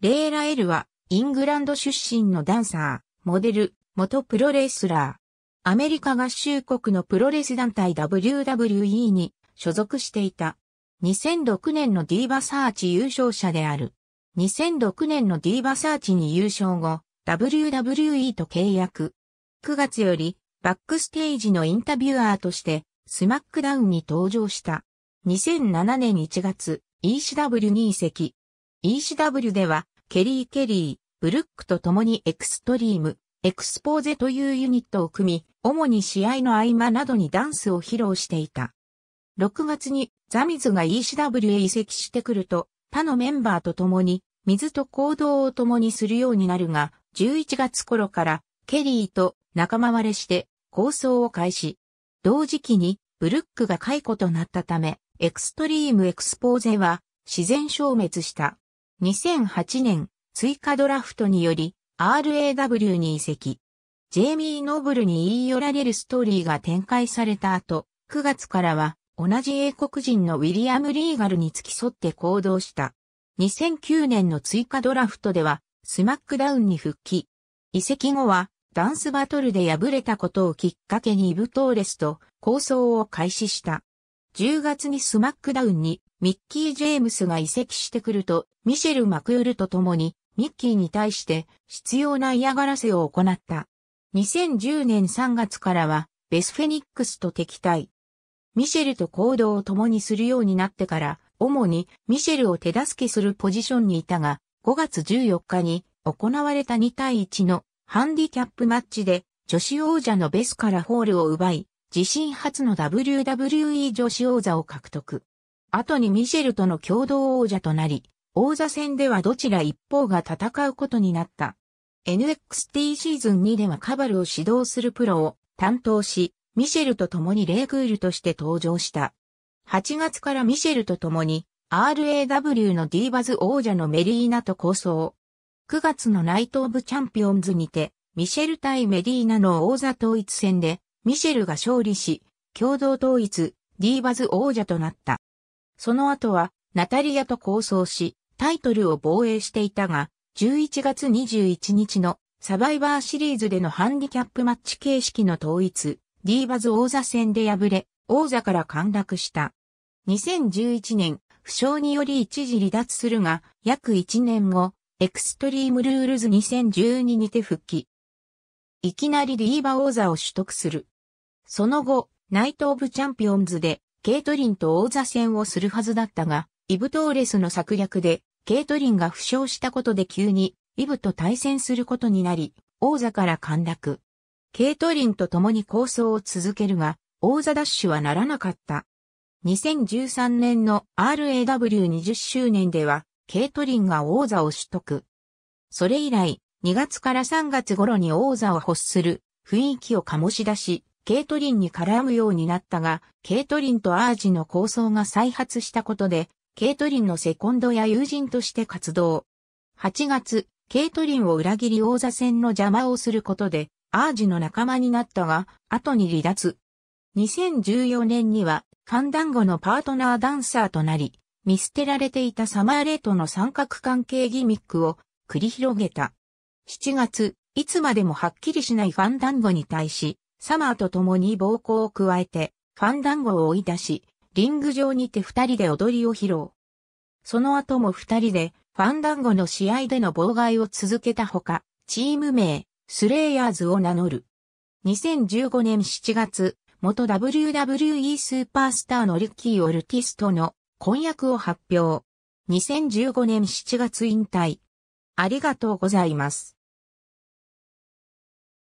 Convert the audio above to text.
レイラエルは、イングランド出身のダンサー、モデル、元プロレスラー。アメリカ合衆国のプロレス団体 WWE に所属していた。2006年のディーバサーチ優勝者である。2006年のディーバサーチに優勝後、WWE と契約。9月より、バックステージのインタビュアーとして、スマックダウンに登場した。2007年1月、ECW に移籍。ECW では、ケリー・ケリー、ブルックと共にエクストリーム、エクスポーゼというユニットを組み、主に試合の合間などにダンスを披露していた。6月にザミズが ECW へ移籍してくると、他のメンバーと共に、水と行動を共にするようになるが、11月頃からケリーと仲間割れして構想を開始。同時期にブルックが解雇となったため、エクストリームエクスポーゼは自然消滅した。2008年、追加ドラフトにより、RAW に移籍。ジェイミー・ノブルに言い寄られるストーリーが展開された後、9月からは、同じ英国人のウィリアム・リーガルに付き添って行動した。2009年の追加ドラフトでは、スマックダウンに復帰。移籍後は、ダンスバトルで敗れたことをきっかけにイブ・トーレスと構想を開始した。10月にスマックダウンにミッキー・ジェームスが移籍してくると、ミシェル・マクールと共に、ミッキーに対して必要な嫌がらせを行った。2010年3月からは、ベスフェニックスと敵対。ミシェルと行動を共にするようになってから、主にミシェルを手助けするポジションにいたが、5月14日に行われた2対1のハンディキャップマッチで女子王者のベスからホールを奪い、自身初の WWE 女子王座を獲得。後にミシェルとの共同王者となり、王座戦ではどちら一方が戦うことになった。NXT シーズン2ではカバルを指導するプロを担当し、ミシェルと共にレイクールとして登場した。8月からミシェルと共に RAW のディーバズ王者のメリーナと構想。9月のナイト・オブ・チャンピオンズにて、ミシェル対メリーナの王座統一戦で、ミシェルが勝利し、共同統一、ディーバズ王者となった。その後は、ナタリアと交渉し、タイトルを防衛していたが、11月21日のサバイバーシリーズでのハンディキャップマッチ形式の統一、ディーバズ王座戦で敗れ、王座から陥落した。2011年、負傷により一時離脱するが、約1年後、エクストリームルールズ2012にて復帰。いきなりディーバ王座を取得する。その後、ナイト・オブ・チャンピオンズでケイトリンと王座戦をするはずだったが、イブトーレスの策略で、ケイトリンが負傷したことで急に、イブと対戦することになり、王座から陥落。ケイトリンと共に構想を続けるが、王座奪取はならなかった。2013年の RAW20 周年では、ケイトリンが王座を取得。それ以来、2月から3月頃に王座を欲する雰囲気を醸し出し、ケイトリンに絡むようになったが、ケイトリンとアージの構想が再発したことで、ケイトリンのセコンドや友人として活動。8月、ケイトリンを裏切り王座戦の邪魔をすることで、アージの仲間になったが、後に離脱。2014年には、ファンダンゴのパートナーダンサーとなり、見捨てられていたサマーレートの三角関係ギミックを繰り広げた。7月、いつまでもはっきりしないファンダンゴに対し、サマーと共に暴行を加えて、ファンダンゴを追い出し、リング上にて二人で踊りを披露。その後も二人で、ファンダンゴの試合での妨害を続けたほか、チーム名、スレイヤーズを名乗る。2015年7月、元 WWE スーパースターのリッキー・オルティスとの婚約を発表。2015年7月引退。ありがとうございます。